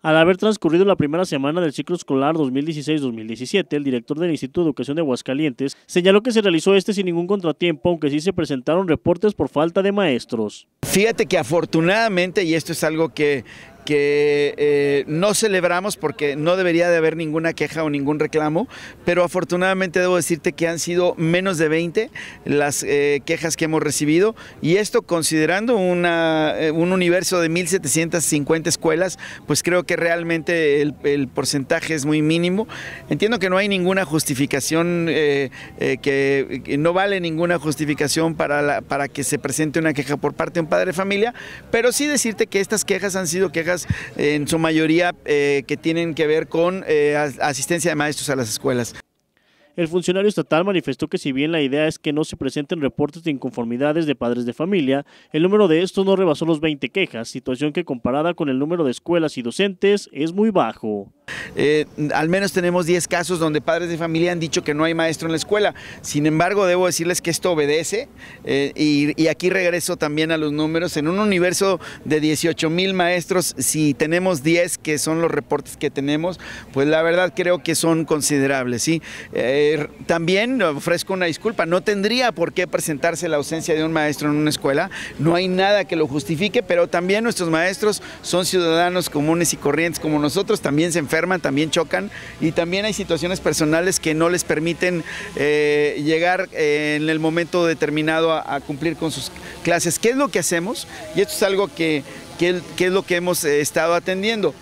Al haber transcurrido la primera semana del ciclo escolar 2016-2017, el director del Instituto de Educación de Aguascalientes señaló que se realizó este sin ningún contratiempo, aunque sí se presentaron reportes por falta de maestros. Fíjate que afortunadamente, y esto es algo que, que eh, no celebramos porque no debería de haber ninguna queja o ningún reclamo, pero afortunadamente debo decirte que han sido menos de 20 las eh, quejas que hemos recibido y esto considerando eh, un universo de 1.750 escuelas, pues creo que realmente el, porcentaje es muy mínimo. Entiendo que no hay ninguna justificación, que, no vale ninguna justificación para, para que se presente una queja por parte de un padre de familia, pero sí decirte que estas quejas han sido quejas en su mayoría eh, que tienen que ver con eh, asistencia de maestros a las escuelas. El funcionario estatal manifestó que si bien la idea es que no se presenten reportes de inconformidades de padres de familia, el número de estos no rebasó los 20 quejas, situación que comparada con el número de escuelas y docentes es muy bajo. Eh, al menos tenemos 10 casos donde padres de familia han dicho que no hay maestro en la escuela. Sin embargo, debo decirles que esto obedece eh, y, aquí regreso también a los números. En un universo de 18 mil maestros, si tenemos 10 que son los reportes que tenemos, pues la verdad creo que son considerables. ¿sí? Eh, eh, también ofrezco una disculpa, no tendría por qué presentarse la ausencia de un maestro en una escuela, no hay nada que lo justifique, pero también nuestros maestros son ciudadanos comunes y corrientes como nosotros, también se enferman, también chocan y también hay situaciones personales que no les permiten eh, llegar eh, en el momento determinado a, cumplir con sus clases. ¿Qué es lo que hacemos? Y esto es algo que es lo que hemos estado atendiendo.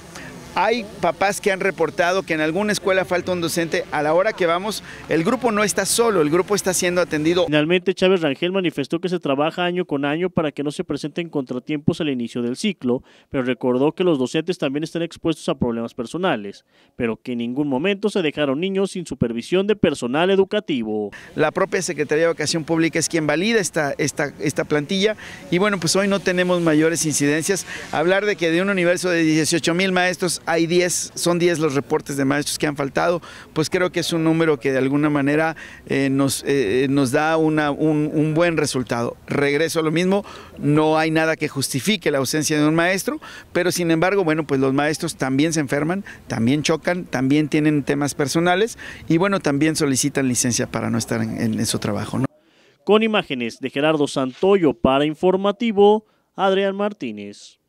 Hay papás que han reportado que en alguna escuela falta un docente. A la hora que vamos, el grupo no está solo, el grupo está siendo atendido. Finalmente, Chávez Rangel manifestó que se trabaja año con año para que no se presenten contratiempos al inicio del ciclo, pero recordó que los docentes también están expuestos a problemas personales, pero que en ningún momento se dejaron niños sin supervisión de personal educativo. La propia Secretaría de Educación Pública es quien valida esta, esta, esta plantilla y bueno, pues hoy no tenemos mayores incidencias. Hablar de que de un universo de 18 mil maestros hay 10, son 10 los reportes de maestros que han faltado, pues creo que es un número que de alguna manera eh, nos, eh, eh, nos da un, buen resultado. Regreso a lo mismo, no hay nada que justifique la ausencia de un maestro, pero sin embargo, bueno, pues los maestros también se enferman, también chocan, también tienen temas personales y bueno, también solicitan licencia para no estar en, su trabajo. Con imágenes de Gerardo Santoyo para Informativo, Adrián Martínez.